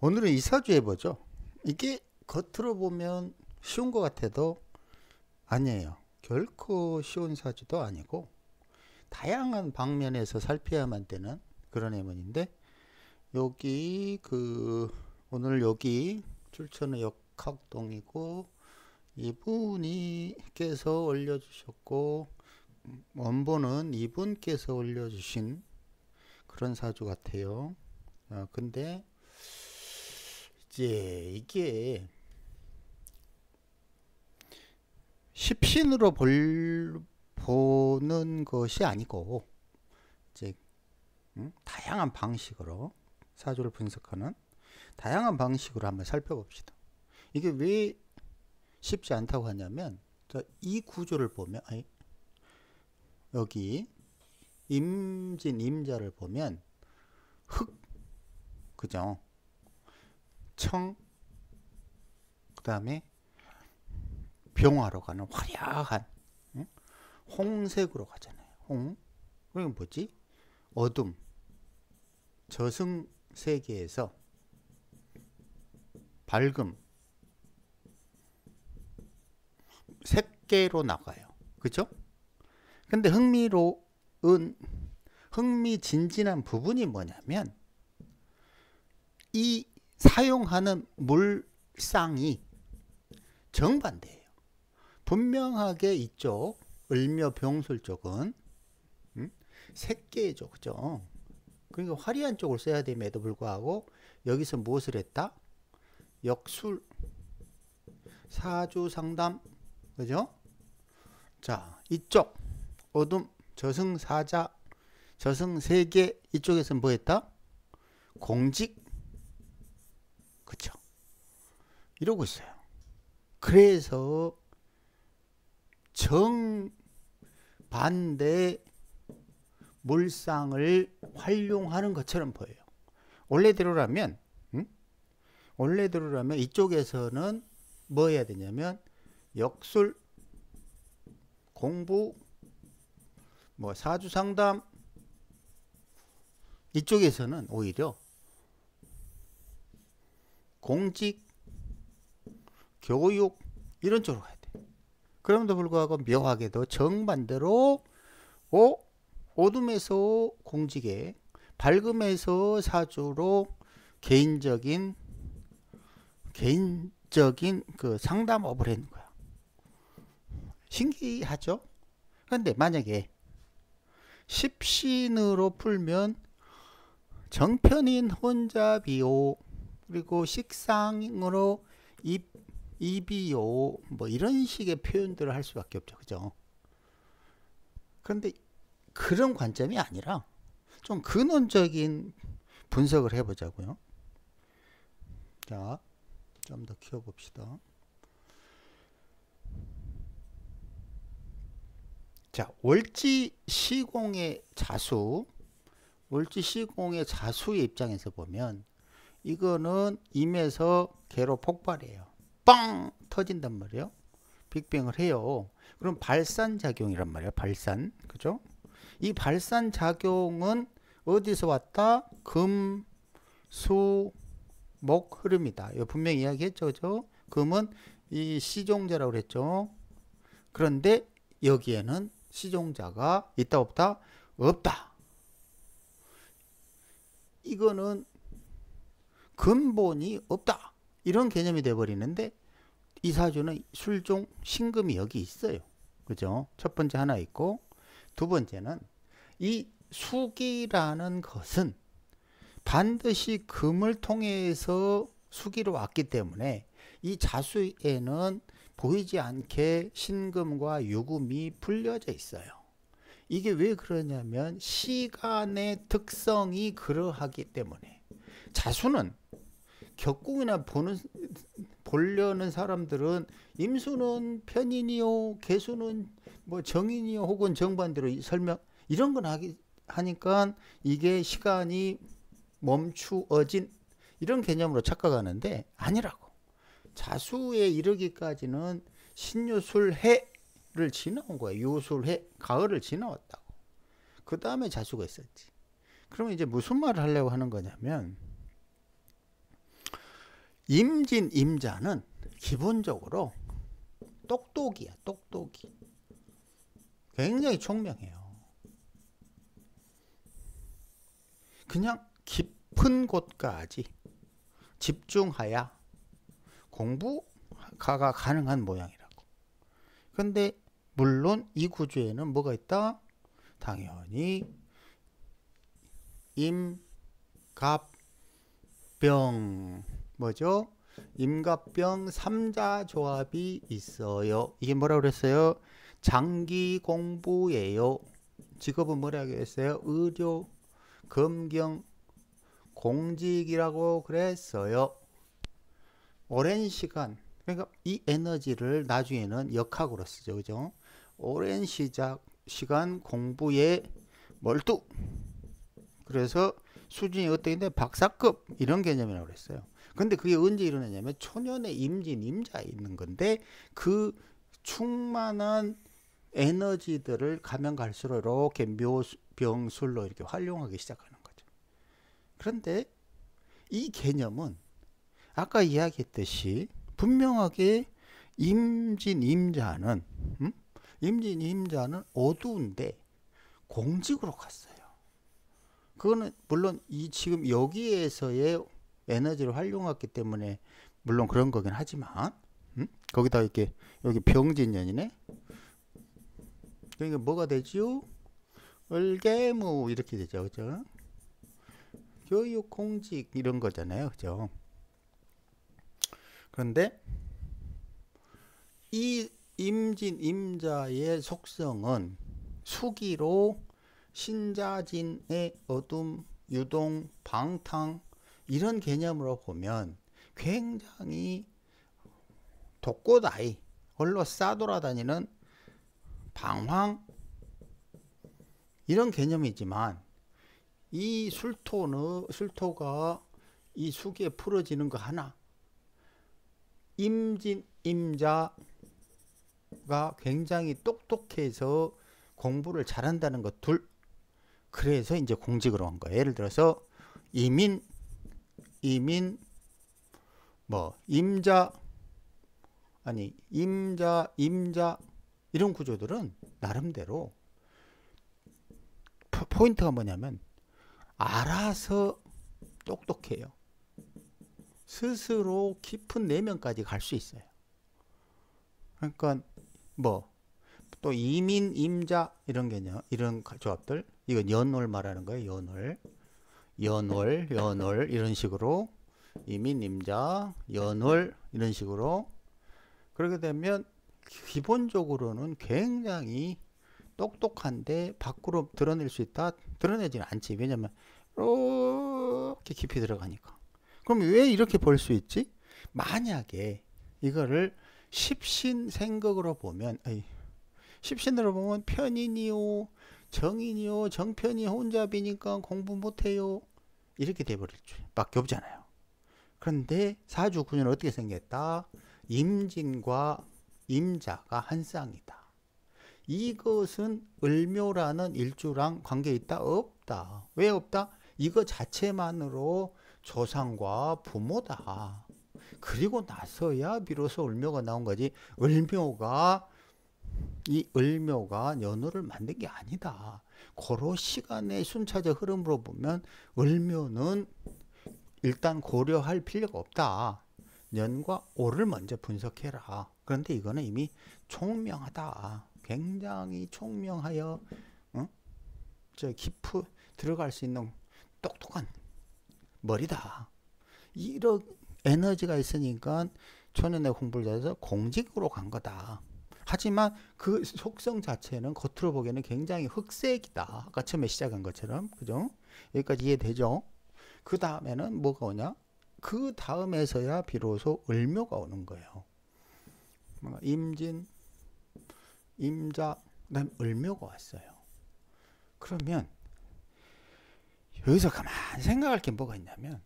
오늘은 이사주해 보죠. 이게 겉으로 보면 쉬운 것 같아도 아니에요. 결코 쉬운 사주도 아니고 다양한 방면에서 살펴야만 되는 그런 애문인데 여기 그 오늘 여기 출처는 역학동이고 이분이 께서 올려주셨고 원본은 이분께서 올려주신 그런 사주 같아요. 어, 근데 예, 이게 십신으로 볼, 보는 것이 아니고 이제 음? 다양한 방식으로 사주를 분석하는 다양한 방식으로 한번 살펴봅시다. 이게 왜 쉽지 않다고 하냐면 이 구조를 보면 아니, 여기 임진 임자를 보면 흙 그죠? 청, 그 다음에 병화로 가는 화려한 홍색으로 가잖아요. 홍. 그건 뭐지? 어둠. 저승 세계에서 밝음. 색계로 나가요. 그죠? 근데 흥미로운 흥미진진한 부분이 뭐냐면 이 사용하는 물상이 정반대예요. 분명하게 이쪽 을묘 병술 쪽은 음? 색계죠. 그죠? 그러니까 화려한 쪽을 써야 됨에도 불구하고 여기서 무엇을 했다? 역술 사주 상담 그죠? 자 이쪽 어둠 저승 사자 저승 세계 이쪽에서 뭐 했다? 공직 이러고 있어요. 그래서 정반대 물상을 활용하는 것처럼 보여요. 원래대로라면 음? 원래대로라면 이쪽에서는 뭐 해야 되냐면 역술 공부 뭐 사주 상담 이쪽에서는 오히려 공직 교육 이런 쪽으로 가야 돼. 그럼에도 불구하고 묘하게도 정반대로 오 어? 어둠에서 공직에 밝음에서 사주로 개인적인 개인적인 그 상담업을 했는 거야. 신기하죠? 근데 만약에 십신으로 풀면 정편인 혼자 비오 그리고 식상으로 입 EBO 뭐 이런 식의 표현들을 할 수밖에 없죠 그죠 그런데 그런 관점이 아니라 좀 근원적인 분석을 해보자고요 자좀 더 키워봅시다 자 월지 시공의 자수 월지 시공의 자수의 입장에서 보면 이거는 임에서 개로 폭발이요 빵 터진단 말이에요. 빅뱅을 해요. 그럼 발산작용이란 말이에요. 발산. 그죠? 이 발산작용은 어디서 왔다? 금, 수, 목 흐름이다. 이 분명히 이야기했죠. 그죠? 금은 이 시종자라고 그랬죠. 그런데 여기에는 시종자가 있다 없다? 없다. 이거는 근본이 없다. 이런 개념이 돼버리는데 이사주는 술종 신금이 여기 있어요. 그죠? 첫 번째 하나 있고 두 번째는 이 수기라는 것은 반드시 금을 통해서 수기로 왔기 때문에 이 자수에는 보이지 않게 신금과 유금이 풀려져 있어요. 이게 왜 그러냐면 시간의 특성이 그러하기 때문에 자수는 격고이나 보는 보려는 사람들은 임수는 편인이요, 개수는 뭐 정인이요, 혹은 정반대로 설명 이런 건 하기 하니까 이게 시간이 멈추어진 이런 개념으로 착각하는데 아니라고 자수에 이르기까지는 신유술해를 지나온 거야 요술해 가을을 지나왔다고 그 다음에 자수가 있었지 그러면 이제 무슨 말을 하려고 하는 거냐면 임진 임자는 기본적으로 똑똑이야 똑똑이 굉장히 총명해요 그냥 깊은 곳까지 집중하여 공부가 가능한 모양이라고 근데 물론 이 구조에는 뭐가 있다? 당연히 임갑병 뭐죠? 임가병 3자 조합이 있어요. 이게 뭐라고 그랬어요? 장기 공부예요. 직업은 뭐라고 했어요? 의료, 검경, 공직이라고 그랬어요. 오랜 시간, 그러니까 이 에너지를 나중에는 역학으로 쓰죠. 그죠? 오랜 시작, 시간 공부에 멀뚝. 그래서 수준이 어떻게인데 박사급 이런 개념이라고 그랬어요. 근데 그게 언제 일어나냐면 초년의 임진 임자 있는 건데 그 충만한 에너지들을 가면 갈수록 이렇게 묘병술로 이렇게 활용하기 시작하는 거죠. 그런데 이 개념은 아까 이야기했듯이 분명하게 임진 임자는 음? 임진 임자는 어두운데 공직으로 갔어요. 그거는 물론 이 지금 여기에서의 에너지를 활용했기 때문에 물론 그런 거긴 하지만 음? 거기다 이렇게 여기 병진년이네 그러니까 뭐가 되지요? 을개무 이렇게 되죠 그죠? 교육 공직 이런 거잖아요 그죠? 그런데 이 임진 임자의 속성은 수기로 신자진의 어둠, 유동, 방탕 이런 개념으로 보면 굉장히 독고다이, 얼로 싸돌아다니는 방황 이런 개념이지만 이 술토는 술토가 이 수기에 풀어지는 거 하나 임진 임자가 굉장히 똑똑해서 공부를 잘한다는 것둘 그래서 이제 공직으로 한 거예요. 예를 들어서 이민, 이민, 뭐 임자, 아니 임자, 임자 이런 구조들은 나름대로 포인트가 뭐냐면 알아서 똑똑해요. 스스로 깊은 내면까지 갈 수 있어요. 그러니까 뭐 또 이민, 임자 이런 개념, 이런 조합들 이건 연월 말하는 거예요. 연월. 연월, 연월 이런 식으로 이미 님자 연월 이런 식으로 그렇게 되면 기본적으로는 굉장히 똑똑한데 밖으로 드러낼 수 있다 드러내지는 않지 왜냐면 이렇게 깊이 들어가니까 그럼 왜 이렇게 볼 수 있지 만약에 이거를 십신생각으로 보면 아니, 십신으로 보면 편인이요 정인이요 정편이 혼잡이니까 공부 못해요 이렇게 돼버릴 줄밖에 없잖아요 그런데 사주 구년 어떻게 생겼다 임진과 임자가 한 쌍이다 이것은 을묘라는 일주랑 관계 있다 없다 왜 없다 이거 자체만으로 조상과 부모다 그리고 나서야 비로소 을묘가 나온 거지 을묘가 이 을묘가 연호를 만든 게 아니다. 고로 시간의 순차적 흐름으로 보면 을묘는 일단 고려할 필요가 없다. 년과 오를 먼저 분석해라. 그런데 이거는 이미 총명하다. 굉장히 총명하여 응? 저 깊이 들어갈 수 있는 똑똑한 머리다. 이런 에너지가 있으니까 초년의 공부를 해서 공직으로 간 거다. 하지만 그 속성 자체는 겉으로 보기에는 굉장히 흑색이다. 아까 처음에 시작한 것처럼. 그죠? 여기까지 이해되죠? 그 다음에는 뭐가 오냐? 그 다음에서야 비로소 을묘가 오는 거예요. 임진, 임자, 그다음 을묘가 왔어요. 그러면 여기서 가만 생각할 게 뭐가 있냐면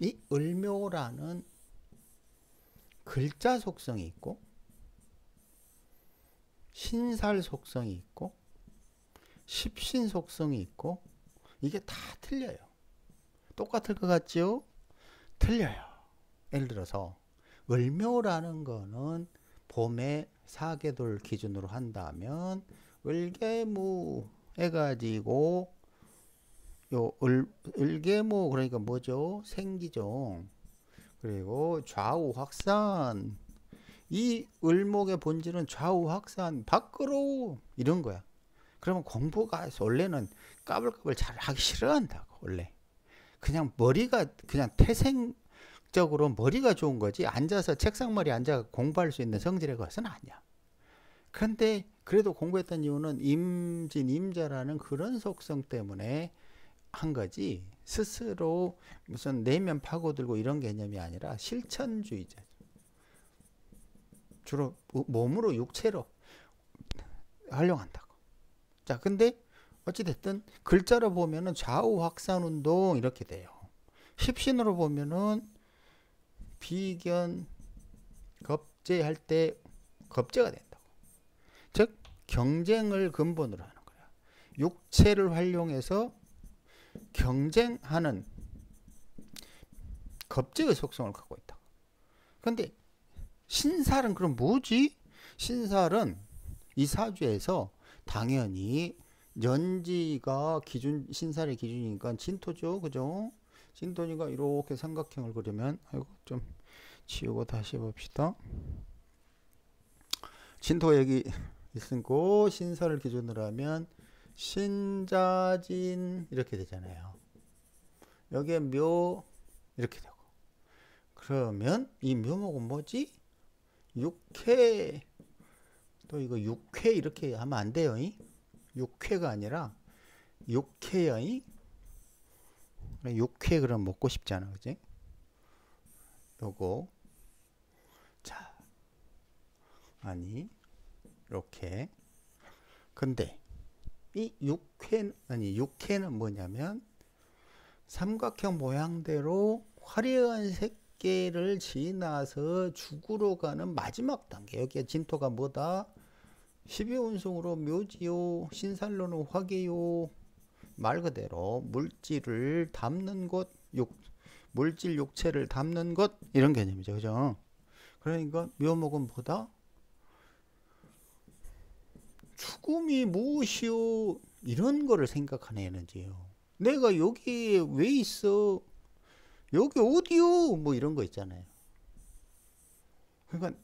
이 을묘라는 글자 속성이 있고 신살 속성이 있고 십신 속성이 있고 이게 다 틀려요. 똑같을 것 같지요? 틀려요. 예를 들어서 을묘라는 거는 봄에 사계돌 기준으로 한다면 을계무 해가지고 요 을, 을개무 그러니까 뭐죠? 생기종 그리고 좌우 확산 이 을목의 본질은 좌우 확산 밖으로 이런 거야. 그러면 공부가 원래는 까불까불 잘 하기 싫어한다고 원래. 그냥 머리가 그냥 태생적으로 머리가 좋은 거지 앉아서 책상머리 앉아 공부할 수 있는 성질의 것은 아니야. 그런데 그래도 공부했던 이유는 임진 임자라는 그런 속성 때문에 한 거지 스스로 무슨 내면 파고들고 이런 개념이 아니라 실천주의자 주로 몸으로 육체로 활용한다고. 자, 근데 어찌됐든 글자로 보면은 좌우 확산 운동 이렇게 돼요. 십신으로 보면은 비견 겁제할 때 겁제가 된다고. 즉 경쟁을 근본으로 하는 거야. 육체를 활용해서 경쟁하는 겁제의 속성을 갖고 있다. 근데 신살은 그럼 뭐지? 신살은 이 사주에서 당연히 연지가 기준 신살의 기준이니까 진토죠 그죠 진토니까 이렇게 삼각형을 그리면 아이고 좀치우고 다시 봅시다 진토 얘기 있으니까 그 신사를 기준으로 하면 신자진 이렇게 되잖아요 여기에 묘 이렇게 되고 그러면 이 묘목은 뭐지 6회 또 이거 6회 이렇게 하면 안 돼요. 이? 6회가 아니라 6회야. 이? 6회 그럼 먹고 싶잖아. 그지? 요거 자 아니 이렇게 근데 이 6회 아니 6회는 뭐냐면 삼각형 모양대로 화려한 색 집계를 지나서 죽으로 가는 마지막 단계 여기 그러니까 진토가 뭐다? 12운송으로 묘지요 신살로는 화계요 말 그대로 물질을 담는 곳 육, 물질 육체를 담는 것 이런 개념이죠 그죠 그러니까 묘목은 뭐다 죽음이 무엇이요 이런 거를 생각하는 에너지요 내가 여기에 왜 있어 여기 어디요? 뭐 이런 거 있잖아요. 그러니까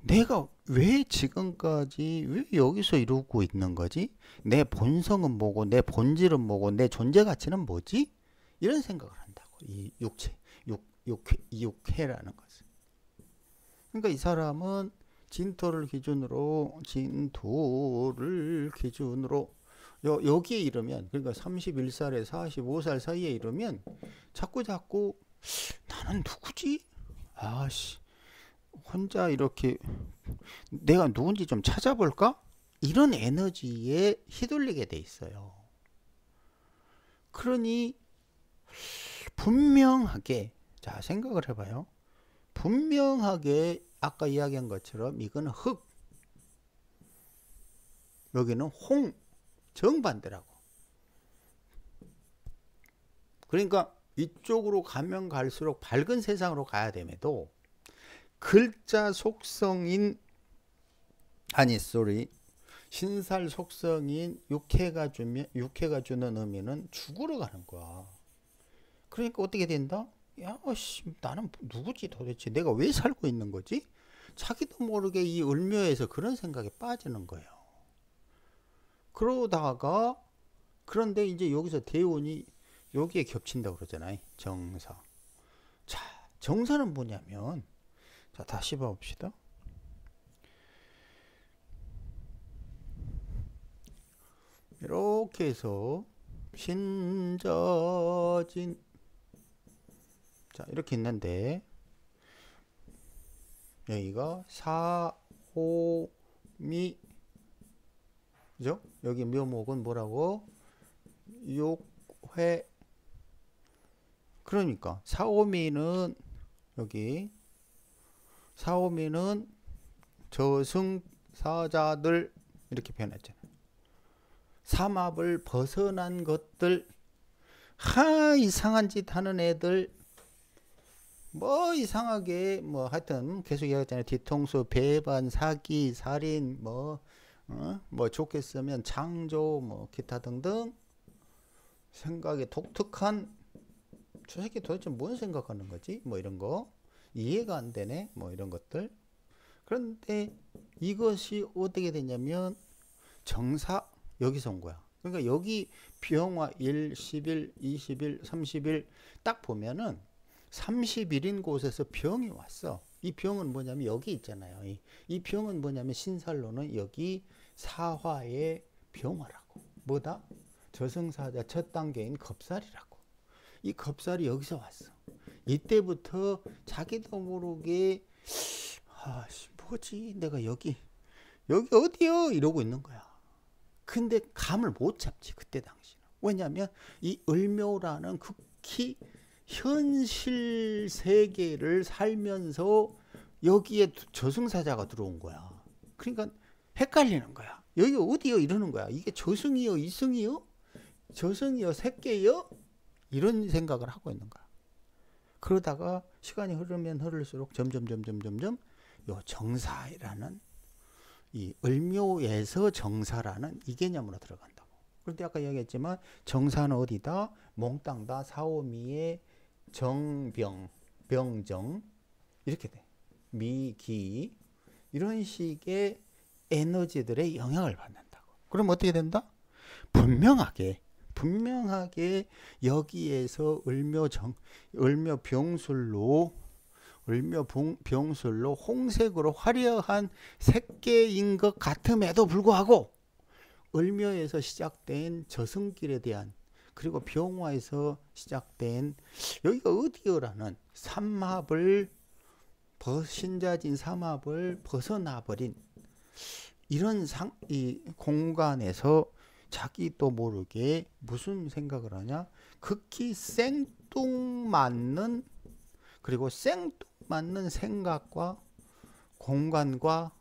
내가 왜 지금까지 왜 여기서 이러고 있는 거지? 내 본성은 뭐고 내 본질은 뭐고 내 존재 가치는 뭐지? 이런 생각을 한다고 이 육체 육 육회 육회라는 것은. 그러니까 이 사람은 진토를 기준으로 진토를 기준으로 여, 여기에 이르면 그러니까 31살에 45살 사이에 이르면 자꾸 자꾸 나는 누구지? 아씨 혼자 이렇게 내가 누군지 좀 찾아볼까? 이런 에너지에 휘둘리게 돼 있어요. 그러니 분명하게 자 생각을 해봐요. 분명하게 아까 이야기한 것처럼 이건 흙 여기는 홍 정반대라고. 그러니까 이쪽으로 가면 갈수록 밝은 세상으로 가야 됨에도 글자 속성인 아니 소리 신살 속성인 육해가 주면 육해가 주는 의미는 죽으러 가는 거야. 그러니까 어떻게 된다? 야, 씨, 나는 누구지 도대체? 내가 왜 살고 있는 거지? 자기도 모르게 이 을묘에서 그런 생각에 빠지는 거예요. 그러다가 그런데 이제 여기서 대운이 여기에 겹친다고 그러잖아요. 정사. 자, 정사는 뭐냐면 자, 다시 봐 봅시다. 이렇게 해서 신저진 자, 이렇게 있는데 여기가 사호미 그죠? 여기 묘목은 뭐라고? 욕회 그러니까 사오미는 여기 사오미는 저승사자들 이렇게 표현했잖아 삼합을 벗어난 것들 하 이상한 짓 하는 애들 뭐 이상하게 뭐 하여튼 계속 이기했잖아요 뒤통수, 배반, 사기, 살인 뭐 어? 뭐 좋게 쓰면 창조 뭐 기타 등등 생각이 독특한 저 새끼 도대체 뭔 생각하는 거지 뭐 이런 거 이해가 안 되네 뭐 이런 것들 그런데 이것이 어떻게 되냐면 정사 여기서 온 거야 그러니까 여기 비화 1, 11, 21, 31딱 보면은 30일인 곳에서 병이 왔어 이 병은 뭐냐면 여기 있잖아요. 이, 이 병은 뭐냐면 신살로는 여기 사화의 병화라고. 뭐다? 저승사자 아, 첫 단계인 겁살이라고. 이 겁살이 여기서 왔어. 이때부터 자기도 모르게 아씨 뭐지 내가 여기 여기 어디요 이러고 있는 거야. 근데 감을 못 잡지 그때 당시는. 왜냐하면 이 을묘라는 극히 현실 세계를 살면서 여기에 저승사자가 들어온 거야. 그러니까 헷갈리는 거야. 여기 어디요? 이러는 거야. 이게 저승이요? 이승이요? 저승이요? 새끼요? 이런 생각을 하고 있는 거야. 그러다가 시간이 흐르면 흐를수록 점점 점점 점점 요 정사라는 이 을묘에서 정사라는 이 개념으로 들어간다고. 그런데 아까 얘기했지만 정사는 어디다? 몽땅 다 사오미의 정병, 병정 이렇게 돼. 미기 이런 식의 에너지들의 영향을 받는다고. 그럼 어떻게 된다? 분명하게 분명하게 여기에서 을묘정 을묘병술로 을묘병술로 홍색으로 화려한 색계인 것 같음에도 불구하고 을묘에서 시작된 저승길에 대한 그리고 병화에서 시작된 여기가 어디요라는 삼합을 신자진 삼합을 벗어나버린 이런 상, 이 공간에서 자기도 모르게 무슨 생각을 하냐 극히 생뚱맞는 그리고 생뚱맞는 생각과 공간과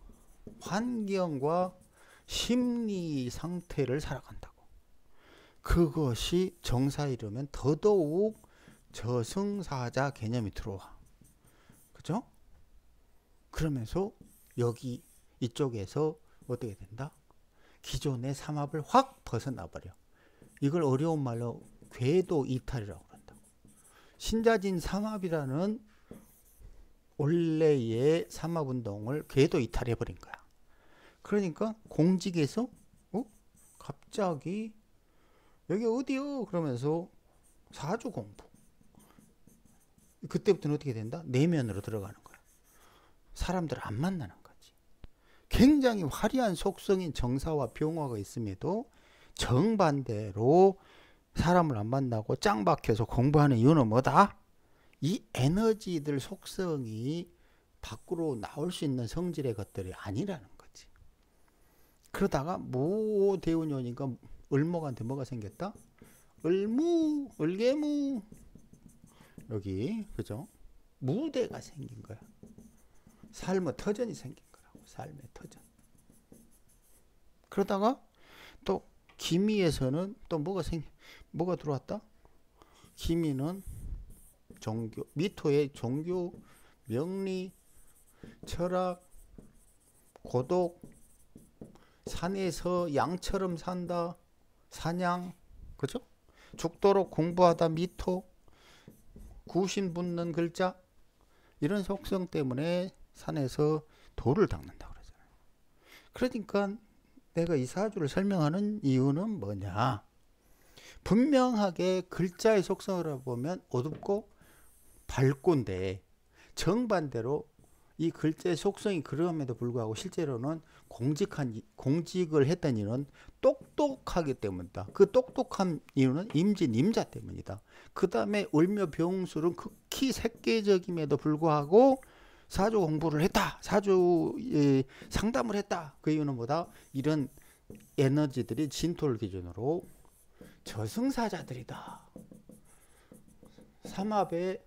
환경과 심리 상태를 살아간다. 그것이 정사이러면 더더욱 저승사자 개념이 들어와. 그죠? 그러면서 여기 이쪽에서 어떻게 된다? 기존의 삼합을 확 벗어나버려. 이걸 어려운 말로 궤도 이탈이라고 한다. 신자진 삼합이라는 원래의 삼합운동을 궤도 이탈해버린 거야. 그러니까 공직에서 어? 갑자기 여기 어디요? 그러면서 사주 공부. 그때부터는 어떻게 된다? 내면으로 들어가는 거야. 사람들 안 만나는 거지. 굉장히 화려한 속성인 정사와 병화가 있음에도 정반대로 사람을 안 만나고 짱박혀서 공부하는 이유는 뭐다? 이 에너지들 속성이 밖으로 나올 수 있는 성질의 것들이 아니라는 거지. 그러다가 모대운이니까 을목한테 뭐가 생겼다? 을무, 을개무. 여기, 그죠? 무대가 생긴 거야. 삶의 터전이 생긴 거라고, 삶의 터전. 그러다가 또 기미에서는 또 뭐가 생, 뭐가 들어왔다? 기미는 종교, 미토의 종교, 명리, 철학, 고독, 산에서 양처럼 산다. 사냥, 그죠? 죽도록 공부하다 미토, 구신 붙는 글자 이런 속성 때문에 산에서 돌을 닦는다 그러잖아요. 그러니까 내가 이 사주를 설명하는 이유는 뭐냐? 분명하게 글자의 속성을 보면 어둡고 밝고인데 정반대로 이 글자의 속성이 그럼에도 불구하고 실제로는 공직한 공직을 했던 이는 똑 똑똑하기 때문이다. 그 똑똑한 이유는 임진임자 때문이다. 그 다음에 을묘 병술은 극히 색계적임에도 불구하고 사주 공부를 했다. 사주 예, 상담을 했다. 그 이유는 뭐다? 이런 에너지들이 진토를 기준으로 저승사자들이다. 삼합의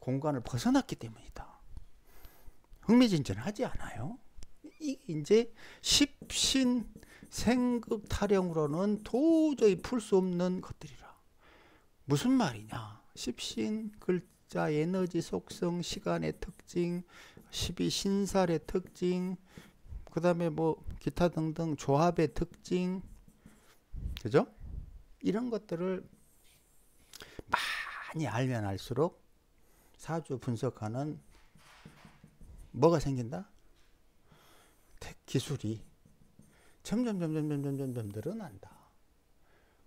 공간을 벗어났기 때문이다. 흥미진진하지 않아요? 이게 이제 십신 생급 타령으로는 도저히 풀 수 없는 것들이라. 무슨 말이냐? 십신, 글자, 에너지 속성, 시간의 특징, 십이 신살의 특징, 그 다음에 뭐 기타 등등 조합의 특징, 그죠? 이런 것들을 많이 알면 알수록 사주 분석하는 뭐가 생긴다? 기술이 점점 점점 점점 점점 늘어난다.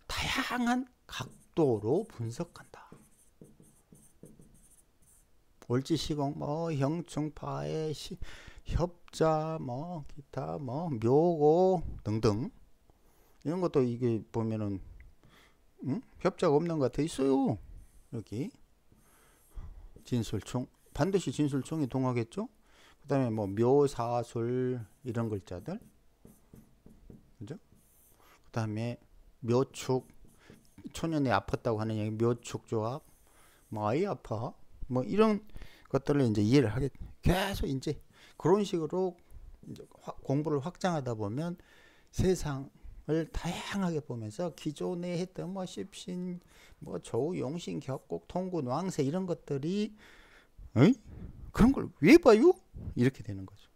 다양한 각도로 분석한다. 올지 시공 뭐 형충파의 시, 협자 뭐 기타 뭐 묘고 등등 이런 것도 이게 보면은 응? 협자가 없는 것 같아 있어요. 여기 진술총 반드시 진술총이 동하겠죠? 그 다음에 뭐 묘사술 이런 글자들 그 다음에 묘축 초년에 아팠다고 하는 얘기 묘축 조합 뭐 아이 아파 뭐 이런 것들을 이제 이해를 하게 계속 이제 그런 식으로 이제 공부를 확장하다 보면 세상을 다양하게 보면서 기존에 했던 뭐 십신 뭐 조우 용신 격곡 통군 왕세 이런 것들이 어이? 그런 걸 왜 봐요 이렇게 되는 거죠